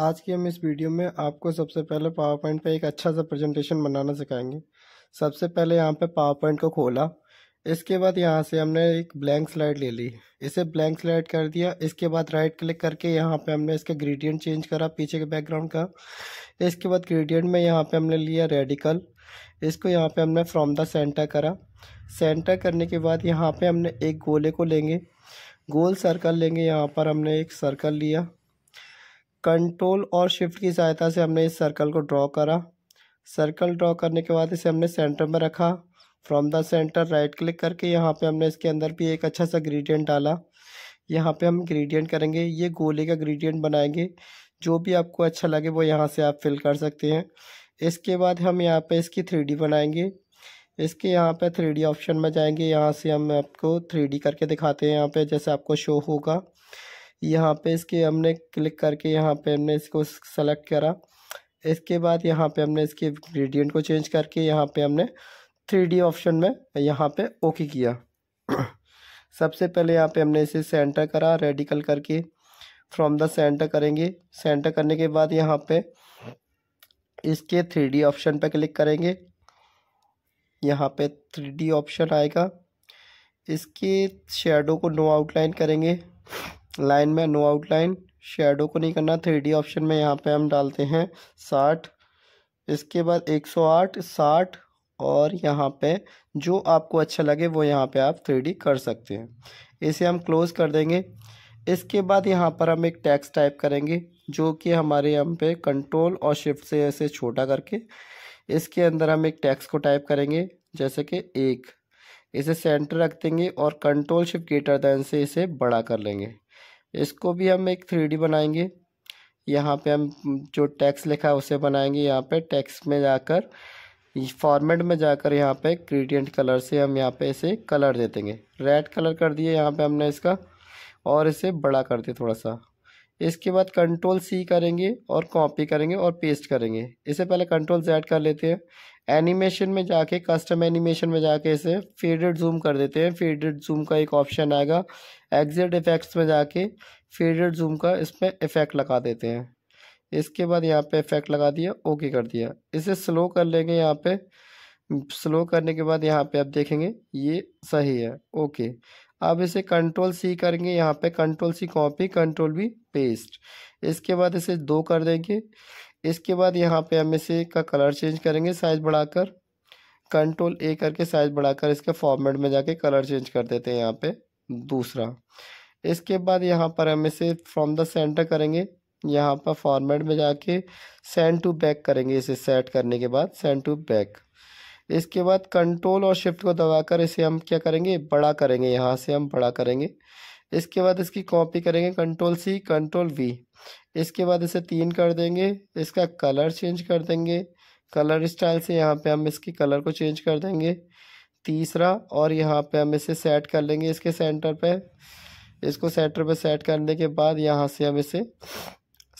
आज की हम इस वीडियो में आपको सबसे पहले पावर पॉइंट पर एक अच्छा सा प्रेजेंटेशन बनाना सिखाएंगे सबसे पहले यहाँ पे पावर पॉइंट को खोला इसके बाद यहाँ से हमने एक ब्लैंक स्लाइड ले ली इसे ब्लैंक स्लाइड कर दिया इसके बाद राइट क्लिक करके यहाँ पे हमने इसका ग्रेडियंट चेंज करा पीछे के बैकग्राउंड का इसके बाद ग्रेडियंट में यहाँ पे हमने लिया रेडिकल इसको यहाँ पे हमने फ्रॉम द सेंटर करा सेंटर करने के बाद यहाँ पे हमने एक गोले को लेंगे गोल सर्कल लेंगे यहाँ पर हमने एक सर्कल लिया कंट्रोल और शिफ्ट की सहायता से हमने इस सर्कल को ड्रॉ करा सर्कल ड्रॉ करने के बाद इसे हमने सेंटर में रखा from the centre right click करके यहाँ पे हमने इसके अंदर भी एक अच्छा सा ग्रेडियंट डाला यहाँ पे हम ग्रेडियंट करेंगे ये गोले का ग्रेडियंट बनाएंगे जो भी आपको अच्छा लगे वो यहाँ से आप फिल कर सकते हैं इसके बाद हम यहाँ पे इसकी थ्री बनाएंगे इसके यहाँ पे थ्री ऑप्शन में जाएंगे यहाँ से हम आपको थ्री करके दिखाते हैं यहाँ पर जैसे आपको शो होगा यहाँ पे इसके हमने क्लिक करके यहाँ पे हमने इसको सेलेक्ट करा इसके बाद यहाँ पे हमने इसके ग्रेडियंट को चेंज करके यहाँ पे हमने थ्री ऑप्शन में यहाँ पे ओके किया सबसे पहले यहाँ पे हमने इसे सेंटर करा रेडिकल करके फ्रॉम द सेंटर करेंगे सेंटर करने के बाद यहाँ पे इसके थ्री ऑप्शन पर क्लिक करेंगे यहाँ पे थ्री ऑप्शन आएगा इसके शेडो को नो आउटलाइन करेंगे लाइन में नो आउटलाइन शेडो को नहीं करना थ्री डी ऑप्शन में यहाँ पे हम डालते हैं साठ इसके बाद एक सौ आठ साठ और यहाँ पे जो आपको अच्छा लगे वो यहाँ पे आप थ्री डी कर सकते हैं इसे हम क्लोज़ कर देंगे इसके बाद यहाँ पर हम एक टैक्स टाइप करेंगे जो कि हमारे यहाँ पे कंट्रोल और शिफ्ट से ऐसे छोटा करके इसके अंदर हम एक टैक्स को टाइप करेंगे जैसे कि एक इसे सेंटर रख देंगे और कंट्रोल शिफ्ट ग्रेटर दैन से इसे बड़ा कर लेंगे इसको भी हम एक थ्री बनाएंगे यहाँ पे हम जो टैक्स लिखा है उसे बनाएंगे यहाँ पे टैक्स में जाकर फॉर्मेट में जाकर यहाँ पे ग्रेडियंट कलर से हम यहाँ पे इसे कलर दे देंगे रेड कलर कर दिए यहाँ पे हमने इसका और इसे बड़ा कर दिया थोड़ा सा इसके बाद कंट्रोल सी करेंगे और कॉपी करेंगे और पेस्ट करेंगे इसे पहले कंट्रोल जेड कर लेते हैं एनिमेशन में जाके कस्टम एनिमेशन में जाके इसे फेडेड जूम कर देते हैं फेडेड जूम का एक ऑप्शन आएगा एग्जिट इफेक्ट्स में जाके फेडेड जूम का इसमें इफेक्ट लगा देते हैं इसके बाद यहाँ पे इफेक्ट लगा दिया ओके कर दिया इसे स्लो कर लेंगे यहाँ पे स्लो करने के बाद यहाँ पे आप देखेंगे ये सही है ओके अब इसे कंट्रोल सी करेंगे यहाँ पे कंट्रोल सी कॉपी कंट्रोल भी पेस्ट इसके बाद इसे दो कर देंगे इसके बाद यहाँ पे हम इसे का कलर चेंज करेंगे साइज़ बढ़ाकर कंट्रोल ए करके साइज़ बढ़ाकर इसके फॉर्मेट में जाके कलर चेंज कर देते हैं यहाँ पे दूसरा इसके बाद यहाँ पर हम इसे फ्रॉम द सेंटर करेंगे यहाँ पर फॉर्मेट में जाके सेंड टू बैक करेंगे इसे सेट करने के बाद सेंड टू बैक इसके बाद कंट्रोल और शिफ्ट को दबाकर इसे हम क्या करेंगे बड़ा करेंगे यहाँ से हम बड़ा करेंगे इसके बाद इसकी कॉपी करेंगे कंट्रोल सी कंट्रोल वी इसके बाद इसे तीन कर देंगे इसका कलर चेंज कर देंगे कलर स्टाइल से यहाँ पे हम इसकी कलर को चेंज कर देंगे तीसरा और यहाँ पे हम इसे सेट कर लेंगे इसके सेंटर पे इसको सेंटर पे सेट करने के बाद यहाँ से हम इसे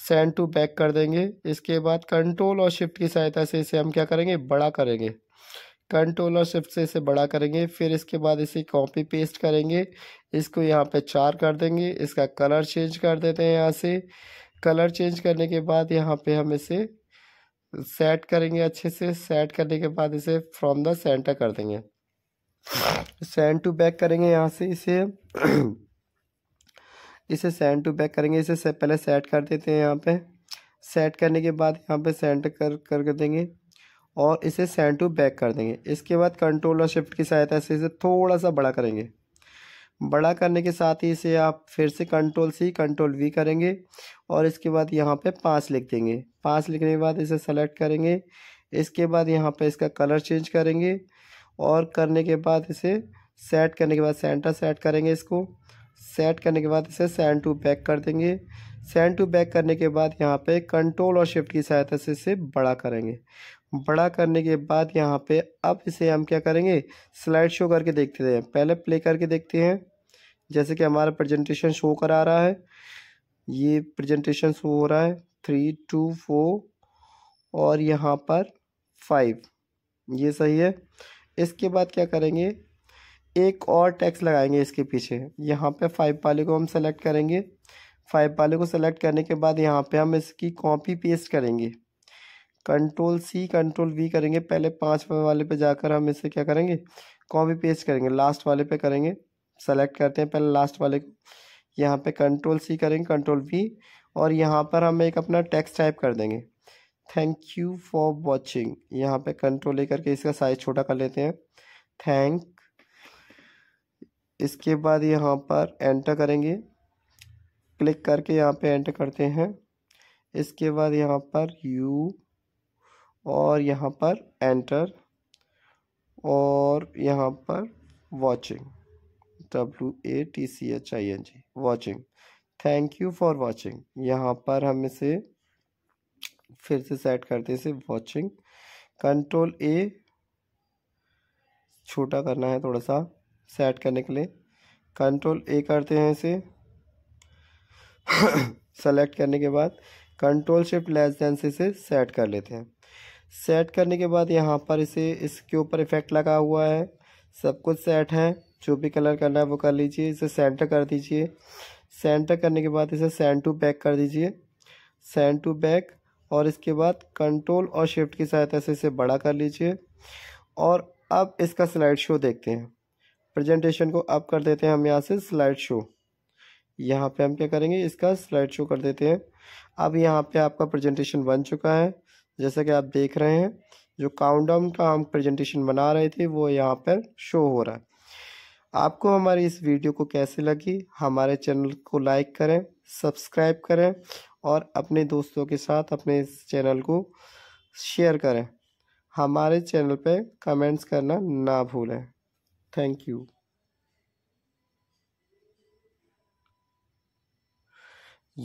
सेंड टू बैक कर देंगे इसके बाद कंट्रोल और शिफ्ट की सहायता से इसे हम क्या करेंगे बड़ा करेंगे कंट्रोल और शिफ्ट से इसे बड़ा करेंगे फिर इसके बाद इसे कॉपी पेस्ट करेंगे इसको यहाँ पे चार कर देंगे इसका कलर चेंज कर देते हैं यहाँ से कलर चेंज करने के बाद यहाँ पे हम इसे सेट करेंगे अच्छे से सेट करने के बाद इसे फ्रॉम द सेंटर कर देंगे सेंड टू बैक करेंगे यहाँ से इसे इसे सेंड टू बैक करेंगे इसे से पहले सेट कर देते हैं यहाँ पे सेट करने के बाद यहाँ पे सेंड कर कर देंगे और इसे सेंड टू बैक कर देंगे इसके बाद कंट्रोल और शिफ्ट की सहायता से इसे थोड़ा सा बड़ा करेंगे बड़ा करने के साथ ही इसे आप फिर से कंट्रोल सी कंट्रोल वी करेंगे और इसके बाद यहाँ पे पाँच लिख देंगे पाँच लिखने के बाद इसे सेलेक्ट करेंगे इसके बाद यहाँ पे इसका कलर चेंज करेंगे और करने के बाद इसे सेट करने के बाद सेंटर सेट करेंगे इसको सेट करने के बाद इसे सेंड टू बैक कर देंगे सेंड टू बैक करने के बाद यहाँ पे कंट्रोल और शिफ्ट की सहायता से इसे बड़ा करेंगे बड़ा करने के बाद यहाँ पे अब इसे हम क्या करेंगे स्लाइड शो करके देखते हैं पहले प्ले करके देखते हैं जैसे कि हमारा प्रेजेंटेशन शो करा रहा है ये प्रेजेंटेशन शो हो रहा है थ्री टू फोर और यहाँ पर फाइव ये सही है इसके बाद क्या करेंगे एक और टैक्स लगाएंगे इसके पीछे यहाँ पे फाइव पाले को हम सेलेक्ट करेंगे फाइव पाले को सेलेक्ट करने के बाद यहाँ पे हम इसकी कॉपी पेस्ट करेंगे कंट्रोल सी कंट्रोल वी करेंगे पहले पाँच वाले पे जाकर हम इसे क्या करेंगे कॉपी पेस्ट करेंगे लास्ट वाले पे करेंगे सेलेक्ट करते हैं पहले लास्ट वाले को यहाँ पे कंट्रोल सी करेंगे कंट्रोल वी और यहाँ पर हम एक अपना टैक्स टाइप कर देंगे थैंक यू फॉर वॉचिंग यहाँ पे कंट्रोल ले करके इसका साइज़ छोटा कर लेते हैं थैंक इसके बाद यहाँ पर एंटर करेंगे क्लिक करके यहाँ पे एंटर करते हैं इसके बाद यहाँ पर यू और यहाँ पर एंटर और यहाँ पर watching W A T C H I N G watching thank you for watching यहाँ पर हम इसे फिर से सेट करते हैं वॉचिंग कंट्रोल ए छोटा करना है थोड़ा सा सेट करने के लिए कंट्रोल ए करते हैं इसे सेलेक्ट करने के बाद कंट्रोल शिफ्ट लेस देन से इसे सेट कर लेते हैं सेट करने के बाद यहाँ पर इसे इसके ऊपर इफेक्ट लगा हुआ है सब कुछ सेट है जो भी कलर करना है वो कर लीजिए इसे सेंटर कर दीजिए सेंटर करने के बाद इसे सेंड टू बैक कर दीजिए सेंड टू बैक और इसके बाद कंट्रोल और शिफ्ट की सहायता से इसे बड़ा कर लीजिए और अब इसका स्लाइड शो देखते हैं प्रेजेंटेशन को अप कर देते हैं हम यहाँ से स्लाइड शो यहाँ पे हम क्या करेंगे इसका स्लाइड शो कर देते हैं अब यहाँ पे आपका प्रेजेंटेशन बन चुका है जैसा कि आप देख रहे हैं जो काउंटडाउन का हम प्रेजेंटेशन बना रहे थे वो यहाँ पर शो हो रहा है आपको हमारी इस वीडियो को कैसे लगी हमारे चैनल को लाइक करें सब्सक्राइब करें और अपने दोस्तों के साथ अपने इस चैनल को शेयर करें हमारे चैनल पे कमेंट्स करना ना भूलें थैंक यू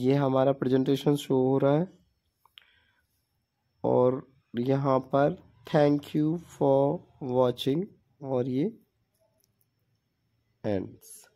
ये हमारा प्रेजेंटेशन शो हो रहा है और यहाँ पर थैंक यू फॉर वाचिंग और ये एंड्स